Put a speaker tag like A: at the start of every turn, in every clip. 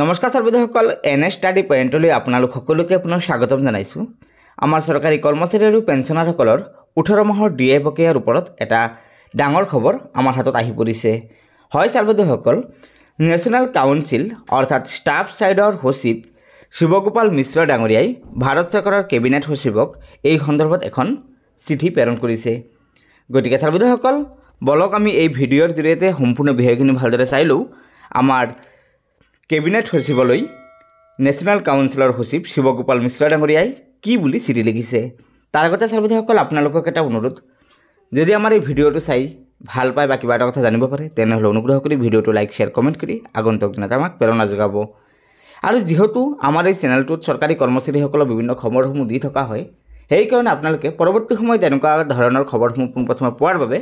A: নমস্কাৰ এন এনে ষ্টাডি পইণ্টলৈ আপোনালোক সকলোকে পুনৰ স্বাগতম জনাইছোঁ আমাৰ চৰকাৰী কৰ্মচাৰী আৰু পেঞ্চনাৰসকলৰ ওঠৰ মাহৰ ডি এ বকেয়াৰ ওপৰত এটা ডাঙৰ খবৰ আমাৰ হাতত আহি পৰিছে হয় সৰ্বোদয়সকল নেশ্যনেল কাউন্সিল অৰ্থাৎ ষ্টাফ ছাইডৰ সচিব শিৱগোপাল মিশ্ৰ ডাঙৰীয়াই ভাৰত চৰকাৰৰ কেবিনেট সচিবক এই সন্দৰ্ভত এখন চিঠি প্ৰেৰণ কৰিছে গতিকে সৰ্বোদয়সকল বলক আমি এই ভিডিঅ'ৰ জৰিয়তে সম্পূৰ্ণ বিষয়খিনি ভালদৰে চাই লওঁ আমাৰ কেবিনেট সচিবলৈ নেশ্যনেল কাউন্সিলৰ সচিব শিৱগোপাল মিশ্ৰ ডাঙৰীয়াই কি বুলি চিঠি লিখিছে তাৰ আগতে চাৰ্বধীসকল আপোনালোকক এটা অনুৰোধ যদি আমাৰ এই ভিডিঅ'টো চাই ভাল পায় বা কিবা এটা কথা জানিব পাৰে তেনেহ'লে অনুগ্ৰহ কৰি ভিডিঅ'টো লাইক শ্বেয়াৰ কমেণ্ট কৰি আগন্তুক দিনত আমাক প্ৰেৰণা যোগাব আৰু যিহেতু আমাৰ এই চেনেলটোত চৰকাৰী কৰ্মচাৰীসকলৰ বিভিন্ন খবৰসমূহ দি থকা হয় সেইকাৰণে আপোনালোকে পৰৱৰ্তী সময়ত এনেকুৱা ধৰণৰ খবৰসমূহ পোনপ্ৰথমে পোৱাৰ বাবে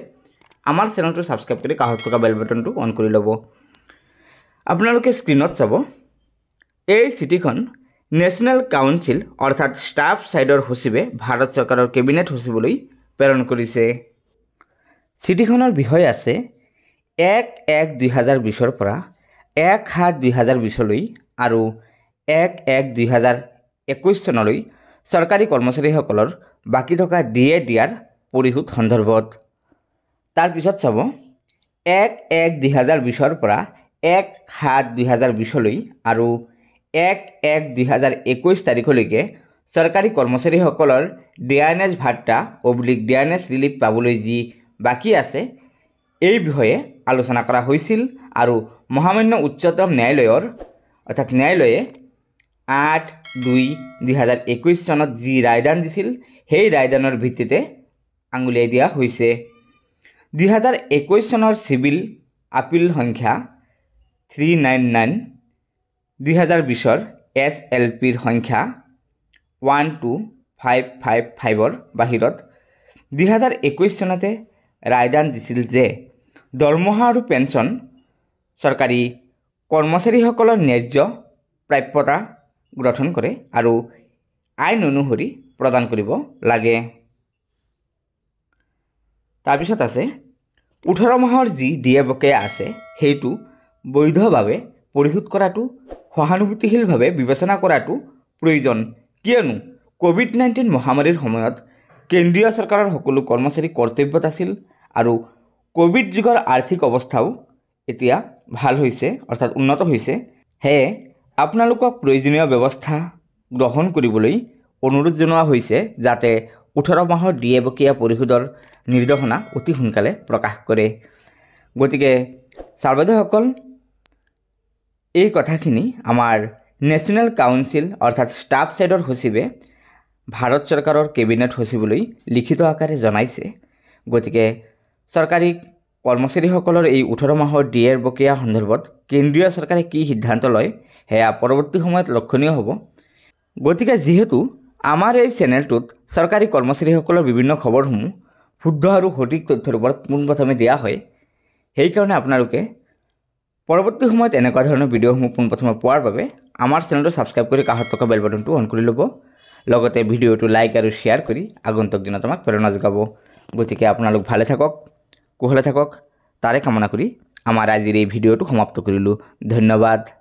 A: আমাৰ চেনেলটো ছাবস্ক্ৰাইব কৰি কাষত থকা বেল বটনটো অন কৰি ল'ব আপোনালোকে স্ক্ৰীণত চাব এই চিঠিখন নেশ্যনেল কাউন্সিল অৰ্থাৎ ষ্টাফ ছাইডৰ সচিবে ভাৰত চৰকাৰৰ কেবিনেট সচিবলৈ প্ৰেৰণ কৰিছে চিঠিখনৰ বিষয় আছে এক এক দুহেজাৰ বিছৰ পৰা এক সাত দুহেজাৰ বিছলৈ আৰু এক এক দুহেজাৰ একৈছ চনলৈ চৰকাৰী কৰ্মচাৰীসকলৰ বাকী থকা ডি এ ডি আৰ পৰিশোধ সন্দৰ্ভত তাৰপিছত চাব এক এক দুহেজাৰ বিছৰ পৰা এক সাত দুহেজাৰ বিছলৈ আৰু এক এক দুহেজাৰ একৈছ তাৰিখলৈকে চৰকাৰী কৰ্মচাৰীসকলৰ ডি এন এছ ভাট্টা oblique D N S relief পাবলৈ যি বাকী আছে এই বিষয়ে আলোচনা কৰা হৈছিল আৰু মহামান্য উচ্চতম ন্যায়ালয়ৰ অৰ্থাৎ ন্যায়ালয়ে আঠ দুই দুহেজাৰ একৈছ চনত যি ৰায়দান দিছিল সেই ৰায়দানৰ ভিত্তিতে আঙুলিয়াই দিয়া হৈছে দুহেজাৰ একৈছ চনৰ চিভিল আপিল সংখ্যা থ্ৰী নাইন নাইন দুহেজাৰ বিছৰ এছ এল পিৰ সংখ্যা ওৱান টু ফাইভ ফাইভ ফাইভৰ বাহিৰত দুহেজাৰ একৈছ চনতে ৰায়দান দিছিল যে দৰমহা আৰু পেঞ্চন চৰকাৰী কৰ্মচাৰীসকলৰ ন্যায্য প্ৰাপ্যতা গ্ৰথন কৰে আৰু আইন অনুসৰি প্ৰদান কৰিব লাগে তাৰপিছত আছে ওঠৰ মাহৰ যি ডি এ বকেয়া আছে সেইটো বৈধভাৱে পৰিশোধ কৰাটো সহানুভূতিশীলভাৱে বিবেচনা কৰাটো প্ৰয়োজন কিয়নো ক'ভিড নাইণ্টিন মহামাৰীৰ সময়ত কেন্দ্ৰীয় চৰকাৰৰ সকলো কৰ্মচাৰী কৰ্তব্যত আছিল আৰু ক'ভিড যুগৰ আৰ্থিক অৱস্থাও এতিয়া ভাল হৈছে অৰ্থাৎ উন্নত হৈছে সেয়ে আপোনালোকক প্ৰয়োজনীয় ব্যৱস্থা গ্ৰহণ কৰিবলৈ অনুৰোধ জনোৱা হৈছে যাতে ওঠৰ মাহৰ ডি এবকীয়া পৰিশোধৰ নিৰ্দেশনা অতি সোনকালে প্ৰকাশ কৰে গতিকে চাৰ্বাদেসকল এই কথাখিনি আমাৰ নেশ্যনেল কাউন্সিল অৰ্থাৎ ষ্টাফ ছাইডৰ সচিবে ভাৰত চৰকাৰৰ কেবিনেট সচিবলৈ লিখিত আকাৰে জনাইছে গতিকে চৰকাৰী কৰ্মচাৰীসকলৰ এই ওঠৰ মাহৰ ডি এৰ বকেয়া সন্দৰ্ভত কেন্দ্ৰীয় চৰকাৰে কি সিদ্ধান্ত লয় সেয়া পৰৱৰ্তী সময়ত লক্ষণীয় হ'ব গতিকে যিহেতু আমাৰ এই চেনেলটোত চৰকাৰী কৰ্মচাৰীসকলৰ বিভিন্ন খবৰসমূহ শুদ্ধ আৰু সঠিক তথ্যৰ ওপৰত পোনপ্ৰথমে দিয়া হয় সেইকাৰণে আপোনালোকে পৰৱৰ্তী সময়ত এনেকুৱা ধৰণৰ ভিডিঅ'সমূহ পোনপ্ৰথমে পোৱাৰ বাবে আমাৰ চেনেলটো ছাবস্ক্ৰাইব কৰি কাষত থকা বেল বাটনটো অন কৰি ল'ব লগতে ভিডিঅ'টো লাইক আৰু শ্বেয়াৰ কৰি আগন্তুক দিনত আমাক প্ৰেৰণা যোগাব গতিকে আপোনালোক ভালে থাকক কুহলে থাকক তাৰে কামনা কৰি আমাৰ আজিৰ এই ভিডিঅ'টো সমাপ্ত কৰিলোঁ ধন্যবাদ